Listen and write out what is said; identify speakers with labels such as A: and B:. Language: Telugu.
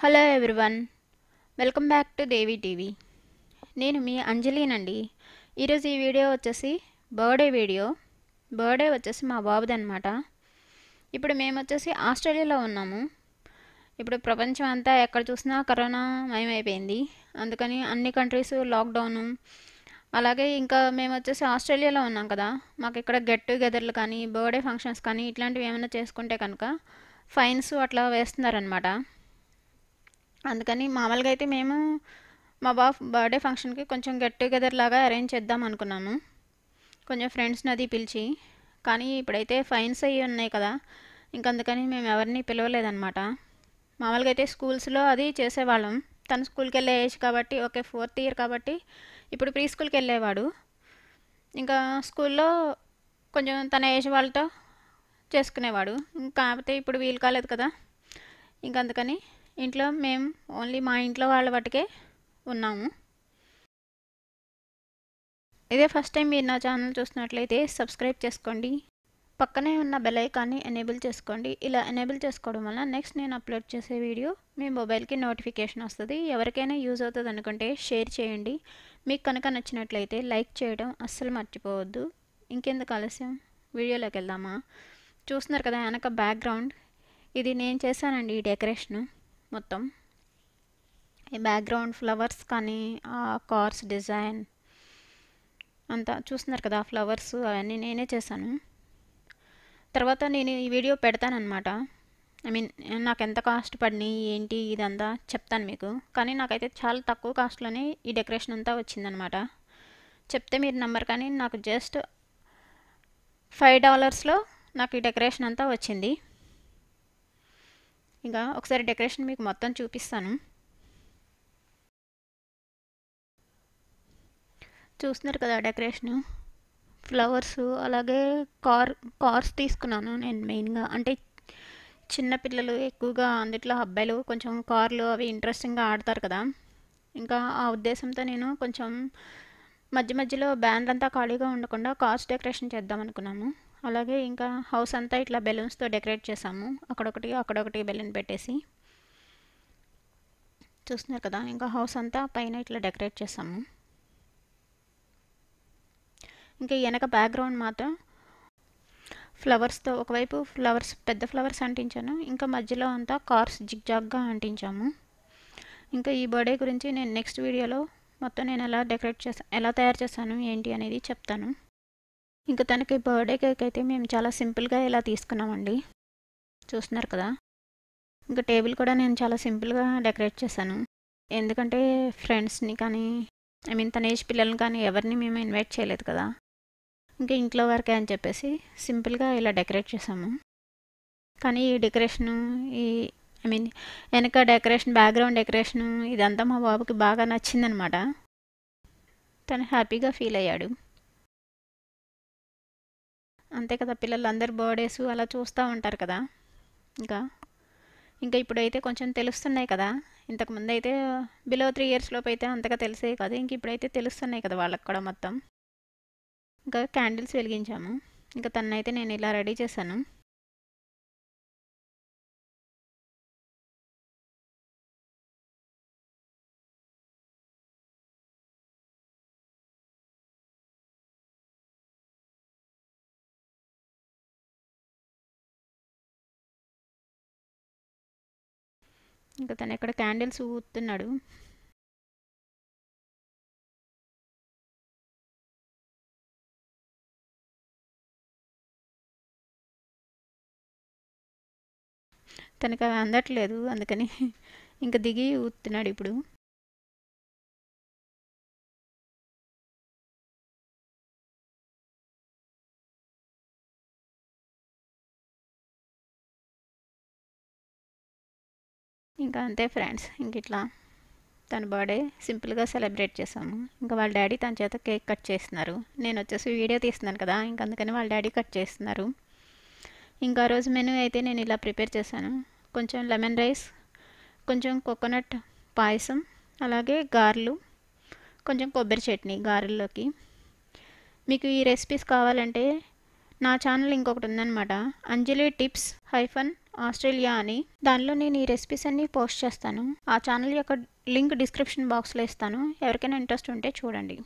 A: hello everyone welcome back to Devi TV నేను మీ అంజలినండి ఈరోజు ఈ వీడియో వచ్చేసి బర్త్డే వీడియో బర్త్డే వచ్చేసి మా బాబుది అనమాట ఇప్పుడు మేము వచ్చేసి ఆస్ట్రేలియాలో ఉన్నాము ఇప్పుడు ప్రపంచం అంతా ఎక్కడ చూసినా కరోనా మయమైపోయింది అందుకని అన్ని కంట్రీస్ లాక్డౌను అలాగే ఇంకా మేము వచ్చేసి ఆస్ట్రేలియాలో ఉన్నాం కదా మాకు ఇక్కడ గెట్ టుగెదర్లు కానీ బర్త్డే ఫంక్షన్స్ కానీ ఇట్లాంటివి ఏమైనా చేసుకుంటే కనుక ఫైన్స్ అట్లా వేస్తున్నారనమాట అందుకని మామూలుగా అయితే మేము మా బా బర్త్డే ఫంక్షన్కి కొంచెం గెట్ టుగెదర్ లాగా అరేంజ్ చేద్దాం అనుకున్నాము కొంచెం ఫ్రెండ్స్ని అది పిలిచి కానీ ఇప్పుడైతే ఫైన్స్ అయ్యి ఉన్నాయి కదా అందుకని మేము ఎవరిని పిలవలేదన్నమాట మామూలుగా అయితే స్కూల్స్లో అది చేసేవాళ్ళం తను స్కూల్కి వెళ్ళే ఏజ్ కాబట్టి ఓకే ఫోర్త్ ఇయర్ కాబట్టి ఇప్పుడు ప్రీ స్కూల్కి వెళ్ళేవాడు ఇంకా స్కూల్లో కొంచెం తన ఏజ్ వాళ్ళతో చేసుకునేవాడు కాకపోతే ఇప్పుడు వీలు కాలేదు కదా అందుకని ఇంట్లో మేము ఓన్లీ మా ఇంట్లో వాళ్ళ పట్టుకే ఉన్నాము ఇదే ఫస్ట్ టైం మీరు నా ఛానల్ చూసినట్లయితే సబ్స్క్రైబ్ చేసుకోండి పక్కనే ఉన్న బెల్ ఐకాన్ని ఎనేబుల్ చేసుకోండి ఇలా ఎనేబుల్ చేసుకోవడం వల్ల నెక్స్ట్ నేను అప్లోడ్ చేసే వీడియో మీ మొబైల్కి నోటిఫికేషన్ వస్తుంది ఎవరికైనా యూజ్ అవుతుంది అనుకుంటే షేర్ చేయండి మీకు కనుక నచ్చినట్లయితే లైక్ చేయడం అస్సలు మర్చిపోవద్దు ఇంకెందుకు ఆలస్యం వీడియోలోకి వెళ్దామా చూస్తున్నారు కదా వెనక బ్యాక్గ్రౌండ్ ఇది నేను చేశానండి ఈ డెకరేషను మొత్తం ఈ బ్యాక్గ్రౌండ్ ఫ్లవర్స్ కానీ ఆ కార్స్ డిజైన్ అంతా చూస్తున్నారు కదా ఆ ఫ్లవర్స్ అవన్నీ నేనే చేశాను తర్వాత నేను ఈ వీడియో పెడతానమాట ఐ మీన్ నాకు ఎంత కాస్ట్ పడినాయి ఏంటి ఇదంతా చెప్తాను మీకు కానీ నాకైతే చాలా తక్కువ కాస్ట్లోనే ఈ డెకరేషన్ అంతా వచ్చిందనమాట చెప్తే మీరు నెంబర్ కానీ నాకు జస్ట్ ఫైవ్ డాలర్స్లో నాకు ఈ డెకరేషన్ అంతా వచ్చింది ఇంకా ఒకసారి డెకరేషన్ మీకు మొత్తం చూపిస్తాను చూస్తున్నారు కదా డెకరేషను ఫ్లవర్స్ అలాగే కార్ కార్స్ తీసుకున్నాను నేను మెయిన్గా అంటే చిన్నపిల్లలు ఎక్కువగా అందుట్లో అబ్బాయిలు కొంచెం కార్లు అవి ఇంట్రెస్టింగ్గా ఆడతారు కదా ఇంకా ఆ ఉద్దేశంతో నేను కొంచెం మధ్య మధ్యలో అంతా ఖాళీగా ఉండకుండా కార్స్ డెకరేషన్ చేద్దాం అనుకున్నాము అలాగే ఇంకా హౌస్ అంతా ఇట్లా బెలూన్స్తో డెకరేట్ చేసాము అక్కడొకటి అక్కడొకటి బెలూన్ పెట్టేసి చూస్తున్నారు కదా ఇంకా హౌస్ అంతా పైన ఇట్లా డెకరేట్ చేసాము ఇంకా వెనక బ్యాక్గ్రౌండ్ మాత్రం ఫ్లవర్స్తో ఒకవైపు ఫ్లవర్స్ పెద్ద ఫ్లవర్స్ అంటించాను ఇంకా మధ్యలో అంతా కార్స్ జిగ్జాగ్గా అంటించాము ఇంకా ఈ బర్త్డే గురించి నేను నెక్స్ట్ వీడియోలో మొత్తం నేను ఎలా డెకరేట్ చేసా ఎలా తయారు చేశాను ఏంటి అనేది చెప్తాను ఇంకా తనకి బర్త్డే కేక్ అయితే మేము చాలా సింపుల్గా ఇలా తీసుకున్నామండి చూస్తున్నారు కదా ఇంకా టేబుల్ కూడా నేను చాలా సింపుల్గా డెకరేట్ చేశాను ఎందుకంటే ఫ్రెండ్స్ని కానీ ఐ మీన్ తన ఏజ్ పిల్లల్ని కానీ ఎవరిని మేము ఇన్వైట్ చేయలేదు కదా ఇంకా ఇంట్లో వరకే అని చెప్పేసి సింపుల్గా ఇలా డెకరేట్ చేసాము కానీ ఈ డెకరేషను ఈ ఐ మీన్ వెనక డెకరేషన్ బ్యాక్గ్రౌండ్ డెకరేషను ఇదంతా మా బాబుకి బాగా నచ్చిందనమాట తను హ్యాపీగా ఫీల్ అయ్యాడు అంతే కదా పిల్లలు అందరు బర్త్డేస్ అలా చూస్తూ ఉంటారు కదా ఇంకా ఇంకా ఇప్పుడైతే కొంచెం తెలుస్తున్నాయి కదా ఇంతకుముందు అయితే బిలో త్రీ ఇయర్స్లోపు అయితే అంతగా తెలిసేవి కాదు ఇంక ఇప్పుడైతే తెలుస్తున్నాయి కదా వాళ్ళకి కూడా మొత్తం
B: ఇంకా క్యాండిల్స్ వెలిగించాము ఇంకా తన్నైతే నేను ఇలా రెడీ చేశాను ఇంకా తను ఎక్కడ క్యాండిల్స్ ఊతున్నాడు తనకు అవి అందట్లేదు అందుకని ఇంకా దిగి ఊతున్నాడు ఇప్పుడు ఇంకా అంతే ఫ్రెండ్స్ ఇంక ఇట్లా
A: తన బర్త్డే సింపుల్గా సెలబ్రేట్ చేసాము ఇంకా వాళ్ళ డాడీ తన చేత కేక్ కట్ చేస్తున్నారు నేను వచ్చేసి వీడియో తీస్తున్నాను కదా ఇంక అందుకని వాళ్ళ డాడీ కట్ చేస్తున్నారు ఇంకా రోజు మెనూ అయితే నేను ఇలా ప్రిపేర్ చేశాను కొంచెం లెమన్ రైస్ కొంచెం కోకోనట్ పాయసం అలాగే గారెలు కొంచెం కొబ్బరి చట్నీ గారెల్లోకి మీకు ఈ రెసిపీస్ కావాలంటే నా ఛానల్ ఇంకొకటి ఉందన్నమాట అంజలి టిప్స్ హైఫన్ ఆస్ట్రేలియా అని దానిలో నేను ఈ రెసిపీస్ అన్నీ పోస్ట్ చేస్తాను ఆ ఛానల్ యొక్క లింక్ డిస్క్రిప్షన్ బాక్స్లో ఇస్తాను ఎవరికైనా ఇంట్రెస్ట్ ఉంటే చూడండి